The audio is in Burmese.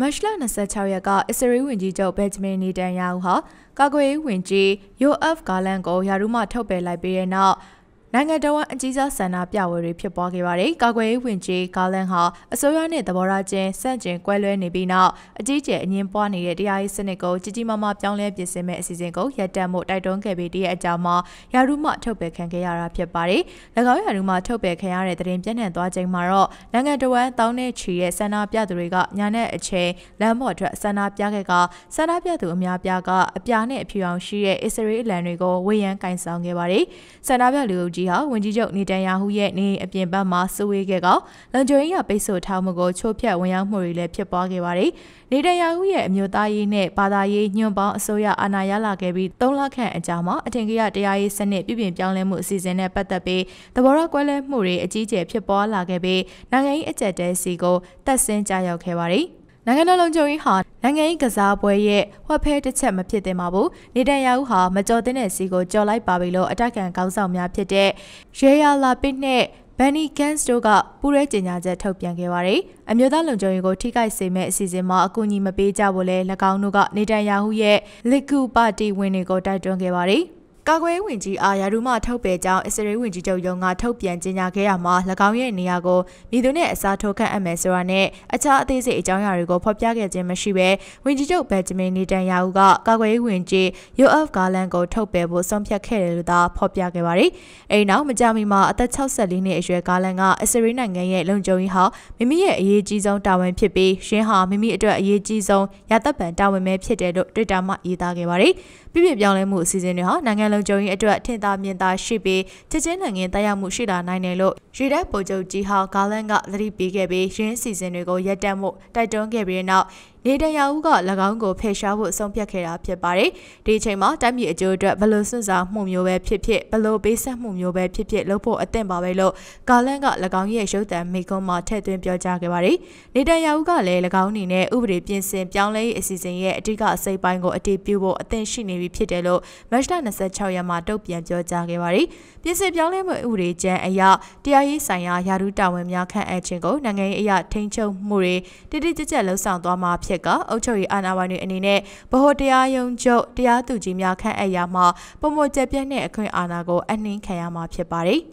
မတ်လ26ရက်ကအစ္စရေးဝန်ကြီးချုပ်ဘက်ဂျမင်နီတန်ယာဟူဟာကာကွယ်ရေးဝန်ကြီးယိုအက်ဖ်ဂါလန်ကိုယာရုမှထုတ်ပယ်လိုက်ပြီးတဲ့နောက်နိုင်ငံတော်ဝန်အကြီးစားဆန္ဒပြပွဲတွေဖြစ်ပွားခဲ့ပါတယ်။ကာကွယ်ရေးဝန်ကြီးဂါလန်ဟာအစိုးရနဲ့သဘောထားချင်းဆန့်ကျင်ကွဲလွဲနေပြီးနောက်အကြီးကျယ်အငင်းပွားနေတဲ့တရားရေးစနစ်ကိုကြီးကြီးမားမားပြောင်းလဲပြင်ဆင်မဲ့အစီအစဉ်ကိုရပ်တန့်မှုတိုက်တွန်းခဲ့ပြီးတရက်အကြာမှာယာရုမထုတ်ပယ်ခံခဲ့ရတာဖြစ်ပါတယ်။၎င်းယာရုမထုတ်ပယ်ခံရတဲ့သတင်းပြန့်နှံ့သွားချိန်မှာတော့နိုင်ငံတော်ဝန်တောင်းနဲ့ချီတဲ့ဆန္ဒပြသူတွေကညာနဲ့အချိန်လမ်းပေါ်ထွက်ဆန္ဒပြခဲ့ကဆန္ဒပြသူအများပြားကအပြာနဲ့အဖြူအောင်ရှိတဲ့အစ္စရေးအလံတွေကိုဝေယံကင်ဆောင်ခဲ့ပါတယ်။ဆန္ဒပြလူအုပ်ကြီးကြီးဟာဝန်ကြီးချုပ်နေတန်ယာဟုရဲ့နေအပြင်ဘက်မှာဆွေးခဲ့ကောလုံခြုံရေးကပိတ်ဆို့ထားမှုကိုချိုးဖျက်ဝင်ရောက်မှုတွေလည်းဖြစ်ပွားခဲ့ပါတယ်။နေတန်ယာဟုရဲ့အမျိုးသားရေးနဲ့ဘာသာရေးညွန့်ပေါင်းအစိုးရအာဏာရလာခဲ့ပြီး၃လခန့်အကြာမှာအထင်ကြီးတရားရေးစနစ်ပြည်ပြင်ပြောင်းလဲမှုအစီအစဉ်နဲ့ပတ်သက်ပြီးသဘောထားကွဲလွဲမှုတွေအကြီးအကျယ်ဖြစ်ပွားလာခဲ့ပြီးနိုင်ငံရေးအကြက်တဲစီကိုတက်ဆင်းကြရောက်ခဲ့ပါတယ်။နိုင်ငံတော်လုံခြုံရေးဟာနိုင်ငံရေးကစားပွဲရဲ့ဟွက်ဖဲတစ်ချက်မဖြစ်သင့်ပါဘူးနေတန်ယာဟုဟာမကြော်တဲ့စီကိုကြော်လိုက်ပါပြီလို့အတိုက်ခံကောင်းဆောင်များဖြစ်တဲ့ရေယာလာပစ်နဲ့ဘန်နီဂန့်စ်တို့ကပူရဲကြေညာချက်ထုတ်ပြန်ခဲ့ပါတယ်။အမျိုးသားလုံခြုံရေးကိုထိခိုက်စေမဲ့အစီအစဉ်မှာအကူအညီမပေးကြဖို့လဲ၎င်းတို့ကနေတန်ယာဟုရဲ့လစ်ကူပါတီဝင်တွေကိုတိုက်တွန်းခဲ့ပါတယ်။ကာကွယ်ဝင်ကြီးအားယာရုမထုတ်ပယ်ကြောင်းအစ္စရေးဝင်ကြီးချုပ်ယုံကထုတ်ပြန်ကြေညာခဲ့ရမှာ၎င်းရဲ့နေရာကိုပြည်သူနဲ့အစားထိုးခန့်အပ်မယ်ဆိုတာနဲ့အခြားအသေးစိတ်အကြောင်းအရာတွေကိုဖော်ပြခဲ့ခြင်းမရှိဘဲဝင်ကြီးချုပ်ဘက်ဂျမင်နီတန်ယာဟုကကာကွယ်ဝင်ကြီးယိုအက်ဂါလန်ကိုထုတ်ပယ်ဖို့ဆုံးဖြတ်ခဲ့တယ်လို့သာဖော်ပြခဲ့ပါတယ်။အဲဒီနောက်မကြာမီမှာအသက်64နှစ်အရွယ်ဂါလန်ကအစ္စရေးနိုင်ငံရဲ့လုံခြုံရေးဟာမိမိရဲ့အရေးကြီးဆုံးတာဝန်ဖြစ်ပြီးရှင်းဟာမိမိအတွက်အရေးကြီးဆုံးရာသက်ပံတာဝန်ပဲဖြစ်တယ်လို့ Twitter မှာရေးသားခဲ့ပါတယ်။ပြည်ပြပြောင်းလဲမှုအစီအစဉ်တွေဟာနိုင်ငံလုံးကြုံရေးအတွက်ထင်သာမြင်သာရှိပြီးချက်ချင်းနိုင်ငံတက်ရောက်မှုရှိလာနိုင်တယ်လို့ရေတပ်ဗိုလ်ချုပ်ကြီးဟောင်းဂါလန်ကသတိပေးခဲ့ပြီးရင်းအစီအစဉ်တွေကိုရပ်တန့်မှုတိုက်တွန်းခဲ့ပြီးတဲ့နောက်နေတန်ယာဦးက၎င်းကိုဖယ်ရှားဖို့ဆုံးဖြတ်ခဲ့တာဖြစ်ပါတယ်။ဒီအချိန်မှာတိုင်းပြည်အကျိုးအတွက်ဘလို့စွန့်စားမှုမျိုးပဲဖြစ်ဖြစ်ဘလို့ပေးဆက်မှုမျိုးပဲဖြစ်ဖြစ်လုပ်ဖို့အသင့်ပါပဲလို့ကာလန်က၎င်းရဲ့ရုပ်သံမိကုံးမှာထည့်သွင်းပြောကြားခဲ့ပါတယ်။နေတန်ယာဦးကလည်း၎င်းအနေနဲ့ဥပဒေပြင်ဆင်ပြောင်းလဲရေးအစီအစဉ်ရဲ့အဓိကအစိပ်ပိုင်းကိုအတည်ပြုဖို့အသင့်ရှိနေပြီဖြစ်တယ်လို့မတ်လ26ရက်မှာတုတ်ပြန်ပြောကြားခဲ့ပါတယ်။ပြင်ဆင်ပြောင်းလဲမှုဥပဒေကြမ်းအရတရားရေးဆိုင်ရာယာရုတာဝန်များခန့်အပ်ခြင်းကိုနိုင်ငံရေးအရထိန်းချုပ်မှုတွေတိတိကျကျလှုံ့ဆော်သွားမှာဖြစ်ဖြစ်ကအုပ်ချုပ်ရေးအာဏာပိုင်တွေအနေနဲ့ဗဟိုတရားရုံးချုပ်တရားသူကြီးများခန့်အပ်ရာမှာပုံမကျက်ပြက်တဲ့အခွင့်အာဏာကိုအနှင်းခံရမှာဖြစ်ပါတယ်။